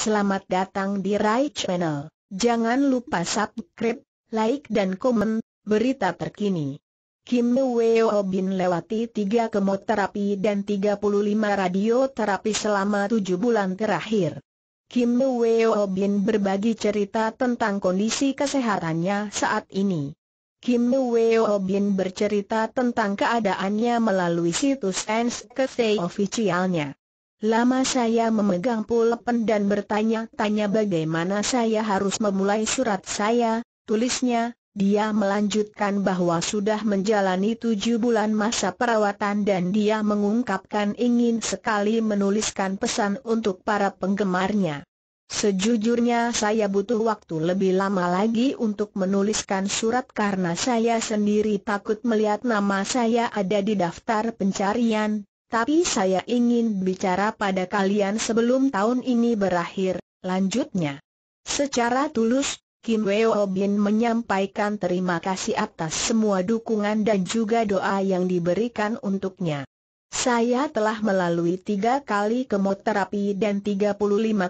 Selamat datang di Rai Channel. Jangan lupa subscribe, like dan komen, berita terkini. Kim Weo Bin lewati 3 kemoterapi dan 35 radioterapi selama 7 bulan terakhir. Kim Weo Bin berbagi cerita tentang kondisi kesehatannya saat ini. Kim Weo Bin bercerita tentang keadaannya melalui situs NSKC officialnya. Lama saya memegang pulpen dan bertanya-tanya bagaimana saya harus memulai surat saya, tulisnya, dia melanjutkan bahwa sudah menjalani tujuh bulan masa perawatan dan dia mengungkapkan ingin sekali menuliskan pesan untuk para penggemarnya. Sejujurnya saya butuh waktu lebih lama lagi untuk menuliskan surat karena saya sendiri takut melihat nama saya ada di daftar pencarian, tapi saya ingin bicara pada kalian sebelum tahun ini berakhir, lanjutnya. Secara tulus, Kim Weo Bin menyampaikan terima kasih atas semua dukungan dan juga doa yang diberikan untuknya. Saya telah melalui tiga kali kemoterapi dan 35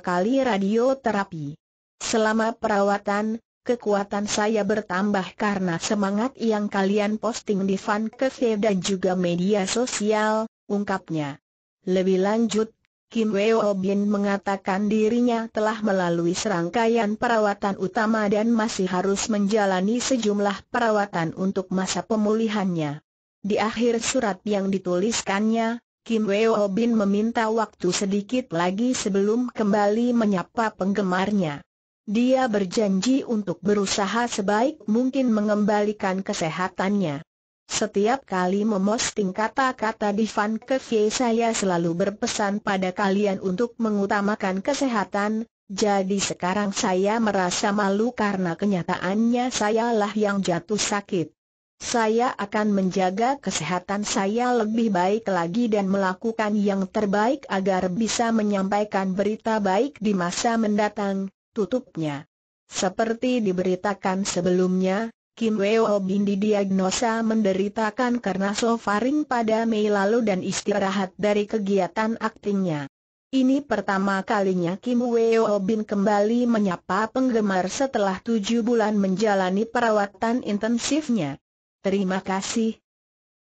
kali radioterapi. Selama perawatan, kekuatan saya bertambah karena semangat yang kalian posting di fan cafe dan juga media sosial, ungkapnya. Lebih lanjut, Kim Weo Bin mengatakan dirinya telah melalui serangkaian perawatan utama dan masih harus menjalani sejumlah perawatan untuk masa pemulihannya. Di akhir surat yang dituliskannya, Kim Weo Bin meminta waktu sedikit lagi sebelum kembali menyapa penggemarnya. Dia berjanji untuk berusaha sebaik mungkin mengembalikan kesehatannya. Setiap kali memosting kata-kata di fan cafe saya selalu berpesan pada kalian untuk mengutamakan kesehatan, jadi sekarang saya merasa malu karena kenyataannya sayalah yang jatuh sakit. Saya akan menjaga kesehatan saya lebih baik lagi dan melakukan yang terbaik agar bisa menyampaikan berita baik di masa mendatang, tutupnya. Seperti diberitakan sebelumnya, Kim Weo Bin didiagnosa menderitakan karena sofaring pada Mei lalu dan istirahat dari kegiatan aktingnya. Ini pertama kalinya Kim Weo Bin kembali menyapa penggemar setelah tujuh bulan menjalani perawatan intensifnya. Terima kasih,